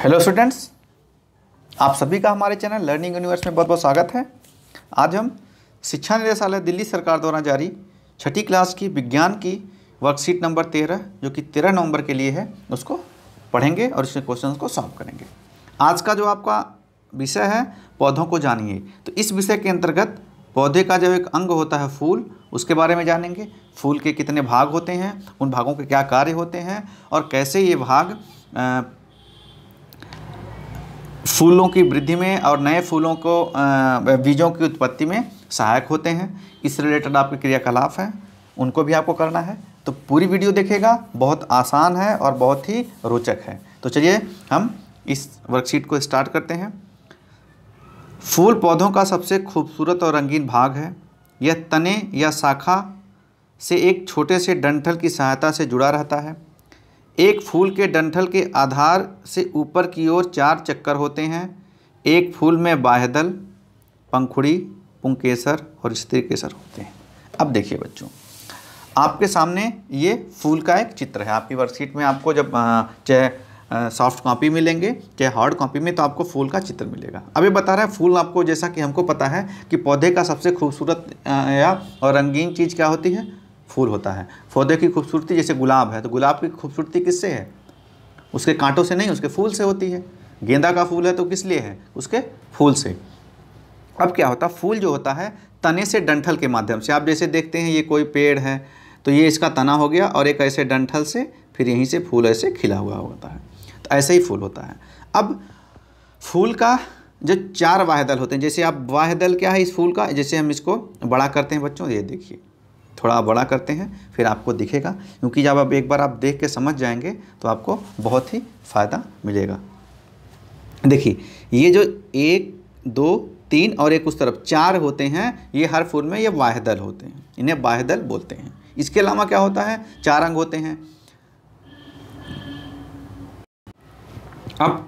Hello students आप सभी का हमारे चैनल लर्निंग यूनिवर्स में बहुत बहुत स्वागत है आज हम शिक्षा निदेशालय दिल्ली सरकार द्वारा जारी छठी क्लास की विज्ञान की वर्कशीट नंबर तेरह जो कि तेरह नवंबर के लिए है उसको पढ़ेंगे और इसमें क्वेश्चन को सॉल्व करेंगे आज का जो आपका विषय है पौधों को जानिए तो इस विषय के अंतर्गत पौधे का जो एक अंग होता है फूल उसके बारे में जानेंगे फूल के कितने भाग होते हैं उन भागों के क्या कार्य होते हैं और कैसे ये भाग फूलों की वृद्धि में और नए फूलों को बीजों की उत्पत्ति में सहायक होते हैं इस रिलेटेड आपके क्रियाकलाप हैं उनको भी आपको करना है तो पूरी वीडियो देखेगा बहुत आसान है और बहुत ही रोचक है तो चलिए हम इस वर्कशीट को स्टार्ट करते हैं फूल पौधों का सबसे खूबसूरत और रंगीन भाग है यह तने या शाखा से एक छोटे से डंठल की सहायता से जुड़ा रहता है एक फूल के डंठल के आधार से ऊपर की ओर चार चक्कर होते हैं एक फूल में बाहदल पंखुड़ी पुंकेसर और स्त्री केसर होते हैं अब देखिए बच्चों आपके सामने ये फूल का एक चित्र है आपकी वर्कशीट में आपको जब चाहे सॉफ्ट कॉपी मिलेंगे चाहे हार्ड कॉपी में तो आपको फूल का चित्र मिलेगा अभी बता रहा है फूल आपको जैसा कि हमको पता है कि पौधे का सबसे खूबसूरत या और रंगीन चीज़ क्या होती है फूल होता है पौधे की खूबसूरती जैसे गुलाब है तो गुलाब की खूबसूरती किससे है उसके कांटों से नहीं उसके फूल से होती है गेंदा का फूल है तो किस लिए है उसके फूल से अब क्या होता है फूल जो होता है तने से डंठल के माध्यम से आप जैसे देखते हैं ये कोई पेड़ है तो ये इसका तना हो गया और एक ऐसे डंठल से फिर यहीं से फूल ऐसे खिला हुआ होता है तो ऐसे ही फूल होता है अब फूल का जो चार वाहदल होते हैं जैसे आप वाहदल क्या है इस फूल का जैसे हम इसको बड़ा करते हैं बच्चों ये देखिए थोड़ा बड़ा करते हैं फिर आपको दिखेगा क्योंकि जब आप एक बार आप देख के समझ जाएंगे तो आपको बहुत ही फ़ायदा मिलेगा देखिए ये जो एक दो तीन और एक उस तरफ चार होते हैं ये हर फूल में ये वाहदल होते हैं इन्हें वाहदल बोलते हैं इसके अलावा क्या होता है चार अंग होते हैं अब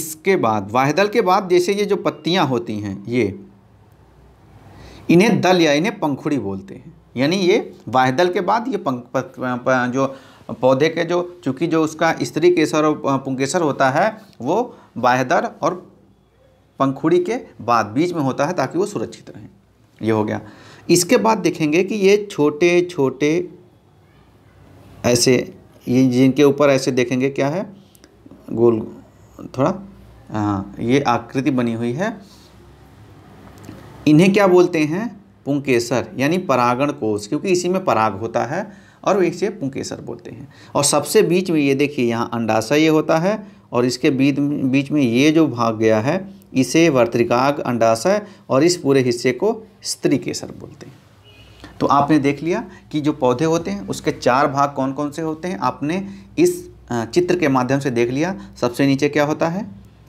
इसके बाद वाहदल के बाद जैसे ये जो पत्तियां होती हैं ये इन्हें दल या इन्हें पंखुड़ी बोलते हैं यानी ये वाहदल के बाद ये पंख जो पौधे के जो चूँकि जो उसका स्त्री केसर और पुंकेसर होता है वो बाहदर और पंखुड़ी के बाद बीच में होता है ताकि वो सुरक्षित रहें ये हो गया इसके बाद देखेंगे कि ये छोटे छोटे ऐसे ये जिनके ऊपर ऐसे देखेंगे क्या है गोल थोड़ा हाँ ये आकृति बनी हुई है इन्हें क्या बोलते हैं पुंकेसर यानी परागण कोष क्योंकि इसी में पराग होता है और इसे पुंकेसर बोलते हैं और सबसे बीच में ये देखिए यहाँ अंडाशय ये होता है और इसके बीच बीच में ये जो भाग गया है इसे वर्तिकाग अंडाशय और इस पूरे हिस्से को स्त्री केसर बोलते हैं तो आपने देख लिया कि जो पौधे होते हैं उसके चार भाग कौन कौन से होते हैं आपने इस चित्र के माध्यम से देख लिया सबसे नीचे क्या होता है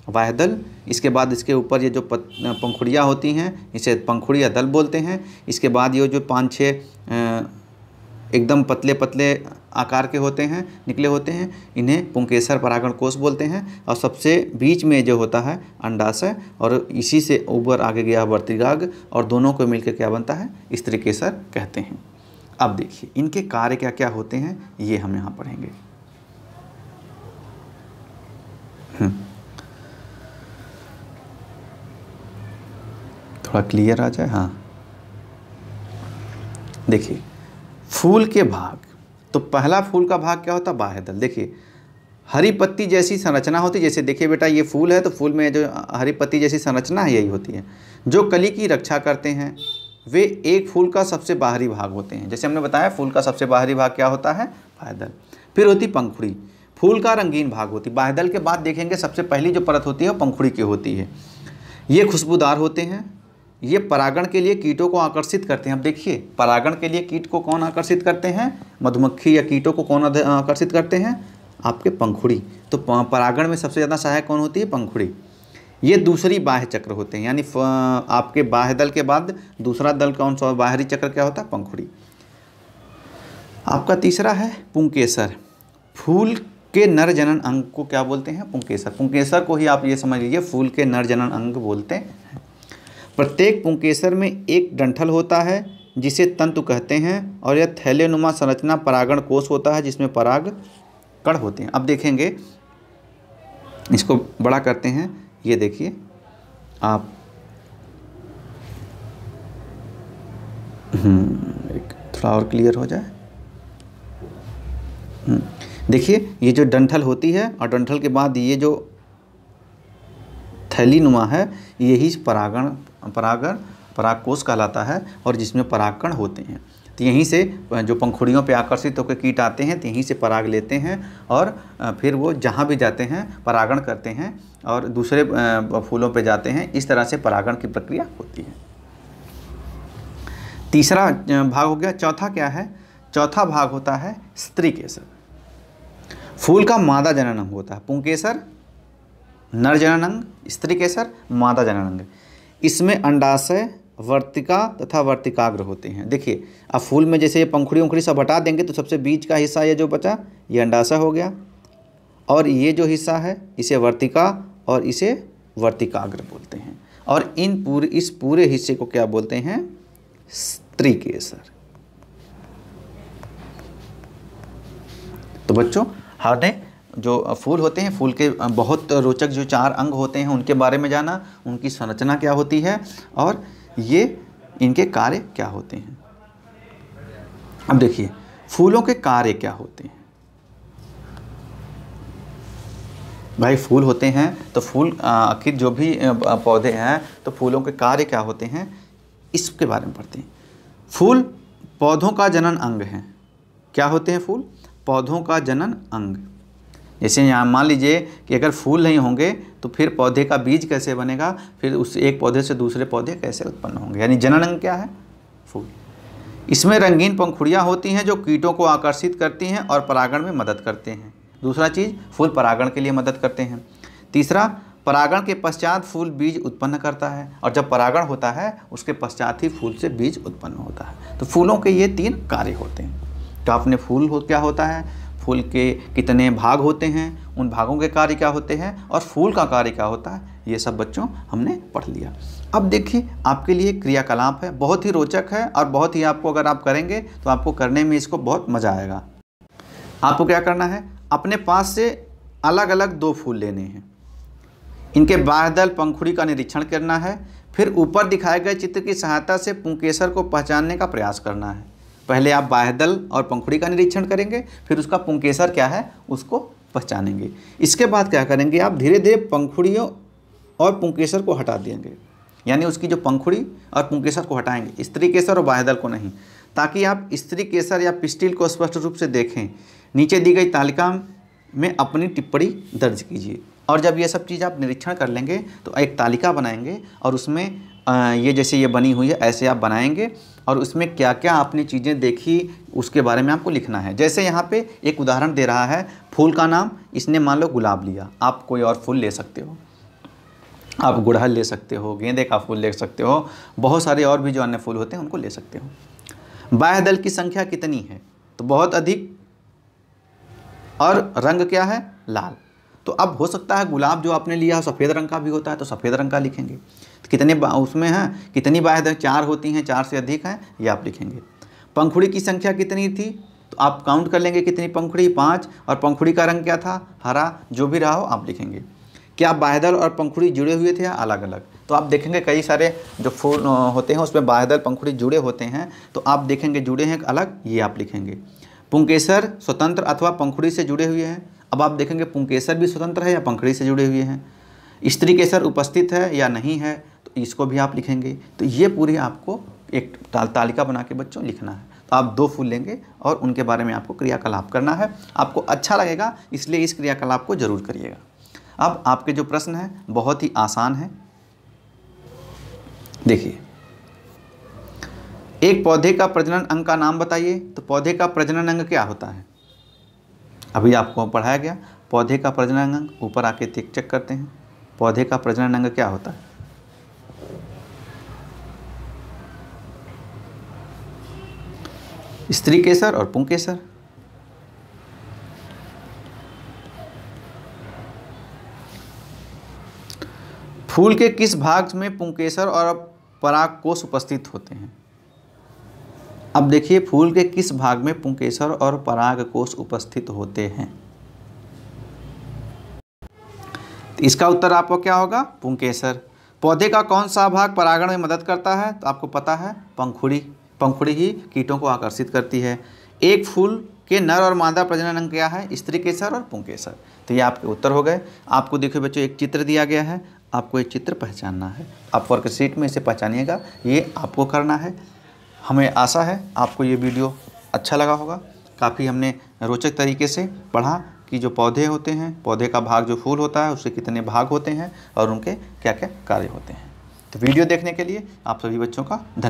वाहदल इसके बाद इसके ऊपर ये जो पंखुड़ियाँ होती हैं इसे पंखुड़िया दल बोलते हैं इसके बाद ये जो पाँच छः एकदम पतले पतले आकार के होते हैं निकले होते हैं इन्हें पुंकेसर परागण कोष बोलते हैं और सबसे बीच में जो होता है अंडाशय और इसी से ऊपर आगे गया वर्तिगाग और दोनों को मिलकर क्या बनता है स्त्री केसर कहते हैं अब देखिए इनके कार्य क्या क्या होते हैं ये हम यहाँ पढ़ेंगे हम्म। थोड़ा क्लियर आ जाए हाँ देखिए फूल के भाग तो पहला फूल का भाग क्या होता बाह्य दल देखिए हरी पत्ती जैसी संरचना होती जैसे देखिए बेटा ये फूल है तो फूल में जो हरी पत्ती जैसी संरचना है यही होती है जो कली की रक्षा करते हैं वे एक फूल का सबसे बाहरी भाग होते हैं जैसे हमने बताया फूल का सबसे बाहरी भाग क्या होता है बाह्यदल फिर होती पंखुड़ी फूल का रंगीन भाग होती बाह्यदल के बाद देखेंगे सबसे पहली जो परत होती है वो पंखुड़ी की होती है ये खुशबूदार होते हैं ये परागण के लिए कीटों को आकर्षित करते हैं अब देखिए परागण के लिए कीट को कौन आकर्षित करते हैं मधुमक्खी या कीटों को कौन आकर्षित करते हैं आपके पंखुड़ी तो परागण में सबसे ज़्यादा सहायक कौन होती है पंखुड़ी ये दूसरी बाह्य चक्र होते हैं यानी आपके बाह्य दल के बाद दूसरा दल कौन सा बाहरी चक्र क्या होता है पंखुड़ी आपका तीसरा है पुंकेसर फूल के नर जनन अंग को क्या बोलते हैं पुंकेसर पुंकेसर को ही आप ये समझ लीजिए फूल के नर जनन अंग बोलते प्रत्येक पुंकेसर में एक डंठल होता है जिसे तंतु कहते हैं और यह थैलेनुमा संरचना परागण कोष होता है जिसमें पराग कण होते हैं अब देखेंगे इसको बड़ा करते हैं ये देखिए आप हम्म, एक थोड़ा और क्लियर हो जाए हम्म, देखिए ये जो डंठल होती है और डंठल के बाद ये जो थैली नुमा है यही परागण परागण परागकोष कहलाता है और जिसमें परागकण होते हैं तो यहीं से जो पंखुड़ियों पे आकर्षित होकर कीट आते हैं तो यहीं से पराग लेते हैं और फिर वो जहाँ भी जाते हैं परागण करते हैं और दूसरे फूलों पे जाते हैं इस तरह से परागण की प्रक्रिया होती है तीसरा भाग हो गया चौथा क्या है चौथा भाग होता है स्त्री केसर फूल का मादा जनन होता है पुंकेसर नर जननांग स्त्री केसर मादा जननांग इसमें अंडाशय वर्तिका तथा वर्तिकाग्र होते हैं देखिए अब फूल में जैसे ये पंखुड़ी उंखड़ी सब हटा देंगे तो सबसे बीच का हिस्सा ये जो बचा ये अंडाशय हो गया और ये जो हिस्सा है इसे वर्तिका और इसे वर्तिकाग्र बोलते हैं और इन पूरे इस पूरे हिस्से को क्या बोलते हैं स्त्री केसर तो बच्चों हमने जो फूल होते हैं फूल के बहुत रोचक जो चार अंग होते हैं उनके बारे में जाना उनकी संरचना क्या होती है और ये इनके कार्य क्या होते हैं अब देखिए फूलों के कार्य क्या होते हैं भाई फूल होते हैं तो फूल आखिर जो भी पौधे हैं तो फूलों के कार्य क्या होते हैं इसके बारे में पढ़ते हैं फूल पौधों का जनन अंग है क्या होते हैं फूल पौधों का जनन अंग जैसे यहाँ मान लीजिए कि अगर फूल नहीं होंगे तो फिर पौधे का बीज कैसे बनेगा फिर उस एक पौधे से दूसरे पौधे कैसे उत्पन्न होंगे यानी जनन क्या है फूल इसमें रंगीन पंखुड़ियाँ होती हैं जो कीटों को आकर्षित करती हैं और परागण में मदद करते हैं दूसरा चीज़ फूल परागण के लिए मदद करते हैं तीसरा परागण के पश्चात फूल बीज उत्पन्न करता है और जब परागण होता है उसके पश्चात ही फूल से बीज उत्पन्न होता है तो फूलों के ये तीन कार्य होते हैं तो आपने फूल हो क्या होता है फूल के कितने भाग होते हैं उन भागों के कार्य क्या होते हैं और फूल का कार्य क्या होता है ये सब बच्चों हमने पढ़ लिया अब देखिए आपके लिए क्रियाकलाप है बहुत ही रोचक है और बहुत ही आपको अगर आप करेंगे तो आपको करने में इसको बहुत मज़ा आएगा आपको क्या करना है अपने पास से अलग अलग दो फूल लेने हैं इनके बाहदल पंखुड़ी का निरीक्षण करना है फिर ऊपर दिखाए गए चित्र की सहायता से पुंकेसर को पहचानने का प्रयास करना है पहले आप बाहदल और पंखुड़ी का निरीक्षण करेंगे फिर उसका पुंकेसर क्या है उसको पहचानेंगे इसके बाद क्या करेंगे आप धीरे धीरे पंखुड़ियों और पुंकेसर को हटा देंगे यानी उसकी जो पंखुड़ी और पुंकेसर को हटाएंगे स्त्री केसर और बाहदल को नहीं ताकि आप स्त्री केसर या पिस्टिल को स्पष्ट रूप से देखें नीचे दी गई तालिका में अपनी टिप्पणी दर्ज कीजिए और जब ये सब चीज़ आप निरीक्षण कर लेंगे तो एक तालिका बनाएंगे और उसमें ये जैसे ये बनी हुई है ऐसे आप बनाएंगे और उसमें क्या क्या आपने चीज़ें देखी उसके बारे में आपको लिखना है जैसे यहाँ पे एक उदाहरण दे रहा है फूल का नाम इसने मान लो गुलाब लिया आप कोई और फूल ले सकते हो आप गुड़हल ले सकते हो गेंदे का फूल ले सकते हो बहुत सारे और भी जो अन्य फूल होते हैं उनको ले सकते हो बाह्य दल की संख्या कितनी है तो बहुत अधिक और रंग क्या है लाल तो अब हो सकता है गुलाब जो आपने लिया सफ़ेद रंग का भी होता है तो सफ़ेद रंग का लिखेंगे कितने उसमें हैं कितनी बाहें चार होती हैं चार से अधिक हैं ये आप लिखेंगे पंखुड़ी की संख्या कितनी थी तो आप काउंट कर लेंगे कितनी पंखुड़ी पाँच और पंखुड़ी का रंग क्या था हरा जो भी रहा हो आप लिखेंगे क्या बाहदल और पंखुड़ी जुड़े हुए थे या अलग अलग तो आप देखेंगे कई सारे जो फूल होते हैं उसमें बाहदल पंखुड़ी जुड़े होते हैं तो आप देखेंगे जुड़े हैं अलग ये आप लिखेंगे पुंकेसर स्वतंत्र अथवा पंखुड़ी से जुड़े हुए हैं अब आप देखेंगे पुंकेसर भी स्वतंत्र है या पंखुड़ी से जुड़े हुए हैं स्त्री केसर उपस्थित है या नहीं है इसको भी आप लिखेंगे तो ये पूरी आपको एक तालिका बना के बच्चों लिखना है तो आप दो फूल लेंगे और उनके बारे में आपको क्रियाकलाप करना है आपको अच्छा लगेगा इसलिए इस क्रियाकलाप को जरूर करिएगा अब आपके जो प्रश्न हैं बहुत ही आसान है देखिए एक पौधे का प्रजनन अंग का नाम बताइए तो पौधे का प्रजनन अंग क्या होता है अभी आपको पढ़ाया गया पौधे का प्रजनन अंग ऊपर आके चेक करते हैं पौधे का प्रजनन अंग क्या होता है स्त्री केसर और पुंग केसर फूल के किस भाग में पुंकेसर और पराग कोष उपस्थित होते हैं अब देखिए फूल के किस भाग में पुंकेसर और पराग कोष उपस्थित होते हैं इसका उत्तर आपको क्या होगा पुंकेसर पौधे का कौन सा भाग परागण में मदद करता है तो आपको पता है पंखुड़ी पंखुड़ी ही कीटों को आकर्षित करती है एक फूल के नर और मादा प्रजनन अंग क्या है स्त्री केसर और पुंकेसर तो ये आपके उत्तर हो गए आपको देखिए बच्चों एक चित्र दिया गया है आपको ये चित्र पहचानना है आप वर्कशीट में इसे पहचानिएगा ये आपको करना है हमें आशा है आपको ये वीडियो अच्छा लगा होगा काफ़ी हमने रोचक तरीके से पढ़ा कि जो पौधे होते हैं पौधे का भाग जो फूल होता है उसके कितने भाग होते हैं और उनके क्या क्या कार्य होते हैं तो वीडियो देखने के लिए आप सभी बच्चों का धन्यवाद